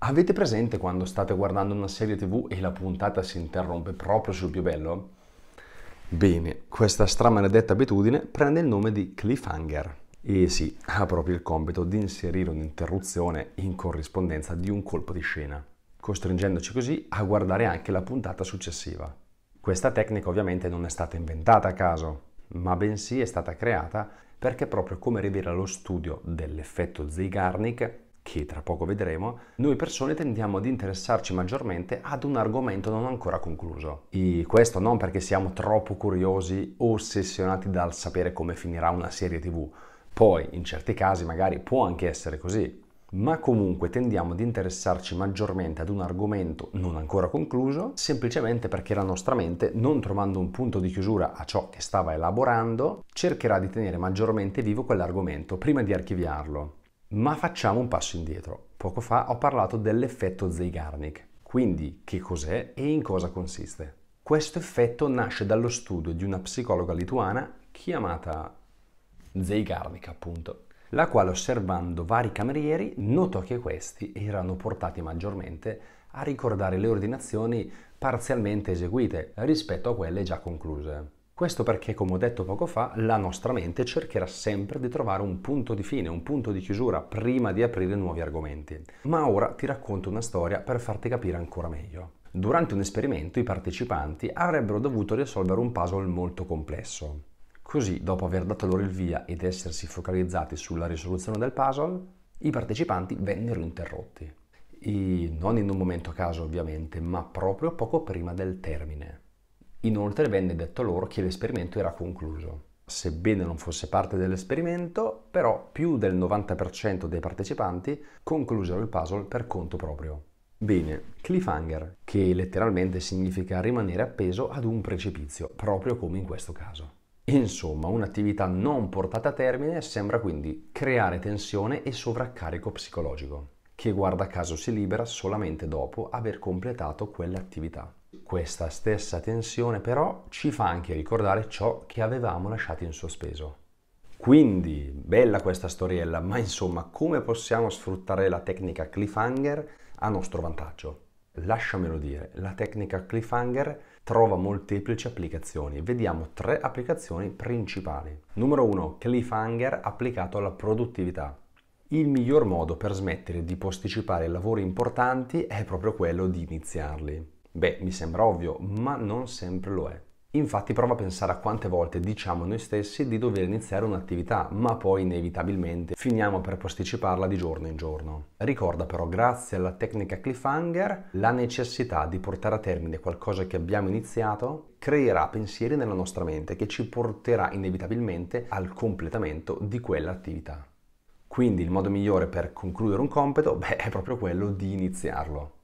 Avete presente quando state guardando una serie tv e la puntata si interrompe proprio sul più bello? Bene, questa stramaledetta abitudine prende il nome di cliffhanger e sì, ha proprio il compito di inserire un'interruzione in corrispondenza di un colpo di scena, costringendoci così a guardare anche la puntata successiva. Questa tecnica ovviamente non è stata inventata a caso, ma bensì è stata creata perché proprio come rivela lo studio dell'effetto Zeigarnik, che tra poco vedremo, noi persone tendiamo ad interessarci maggiormente ad un argomento non ancora concluso. E questo non perché siamo troppo curiosi, ossessionati dal sapere come finirà una serie tv. Poi, in certi casi, magari può anche essere così, ma comunque tendiamo ad interessarci maggiormente ad un argomento non ancora concluso, semplicemente perché la nostra mente, non trovando un punto di chiusura a ciò che stava elaborando, cercherà di tenere maggiormente vivo quell'argomento prima di archiviarlo. Ma facciamo un passo indietro. Poco fa ho parlato dell'effetto Zeigarnik. Quindi che cos'è e in cosa consiste? Questo effetto nasce dallo studio di una psicologa lituana chiamata Zeigarnik, appunto, la quale osservando vari camerieri notò che questi erano portati maggiormente a ricordare le ordinazioni parzialmente eseguite rispetto a quelle già concluse. Questo perché, come ho detto poco fa, la nostra mente cercherà sempre di trovare un punto di fine, un punto di chiusura prima di aprire nuovi argomenti. Ma ora ti racconto una storia per farti capire ancora meglio. Durante un esperimento i partecipanti avrebbero dovuto risolvere un puzzle molto complesso. Così, dopo aver dato loro il via ed essersi focalizzati sulla risoluzione del puzzle, i partecipanti vennero interrotti. E non in un momento a caso ovviamente, ma proprio poco prima del termine. Inoltre venne detto loro che l'esperimento era concluso. Sebbene non fosse parte dell'esperimento, però più del 90% dei partecipanti conclusero il puzzle per conto proprio. Bene, cliffhanger, che letteralmente significa rimanere appeso ad un precipizio, proprio come in questo caso. Insomma, un'attività non portata a termine sembra quindi creare tensione e sovraccarico psicologico, che guarda caso si libera solamente dopo aver completato quell'attività. Questa stessa tensione però ci fa anche ricordare ciò che avevamo lasciato in sospeso. Quindi, bella questa storiella, ma insomma, come possiamo sfruttare la tecnica cliffhanger a nostro vantaggio? Lasciamelo dire, la tecnica cliffhanger trova molteplici applicazioni. Vediamo tre applicazioni principali. Numero 1, cliffhanger applicato alla produttività. Il miglior modo per smettere di posticipare lavori importanti è proprio quello di iniziarli. Beh, mi sembra ovvio, ma non sempre lo è. Infatti prova a pensare a quante volte diciamo noi stessi di dover iniziare un'attività, ma poi inevitabilmente finiamo per posticiparla di giorno in giorno. Ricorda però, grazie alla tecnica cliffhanger, la necessità di portare a termine qualcosa che abbiamo iniziato creerà pensieri nella nostra mente che ci porterà inevitabilmente al completamento di quell'attività. Quindi il modo migliore per concludere un compito beh, è proprio quello di iniziarlo.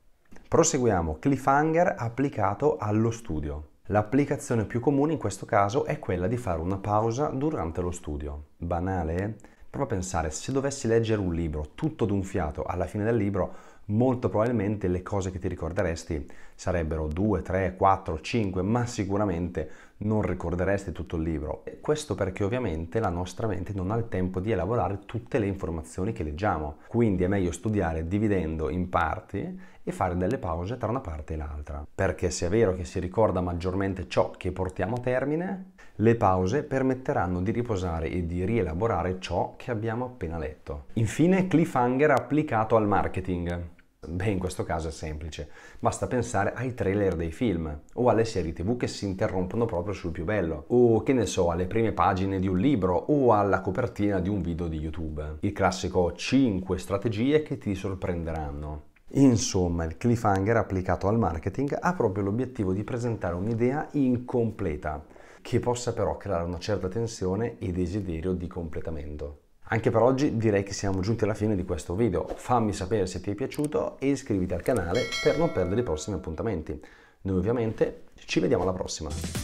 Proseguiamo, cliffhanger applicato allo studio. L'applicazione più comune in questo caso è quella di fare una pausa durante lo studio. Banale? Eh? Prova a pensare, se dovessi leggere un libro tutto d'un fiato alla fine del libro, molto probabilmente le cose che ti ricorderesti sarebbero 2, 3, 4, 5, ma sicuramente non ricorderesti tutto il libro. Questo perché ovviamente la nostra mente non ha il tempo di elaborare tutte le informazioni che leggiamo, quindi è meglio studiare dividendo in parti e fare delle pause tra una parte e l'altra. Perché se è vero che si ricorda maggiormente ciò che portiamo a termine, le pause permetteranno di riposare e di rielaborare ciò che abbiamo appena letto. Infine, cliffhanger applicato al marketing. Beh, in questo caso è semplice, basta pensare ai trailer dei film o alle serie tv che si interrompono proprio sul più bello, o che ne so, alle prime pagine di un libro o alla copertina di un video di YouTube. Il classico 5 strategie che ti sorprenderanno. Insomma, il cliffhanger applicato al marketing ha proprio l'obiettivo di presentare un'idea incompleta, che possa però creare una certa tensione e desiderio di completamento. Anche per oggi direi che siamo giunti alla fine di questo video. Fammi sapere se ti è piaciuto e iscriviti al canale per non perdere i prossimi appuntamenti. Noi ovviamente ci vediamo alla prossima.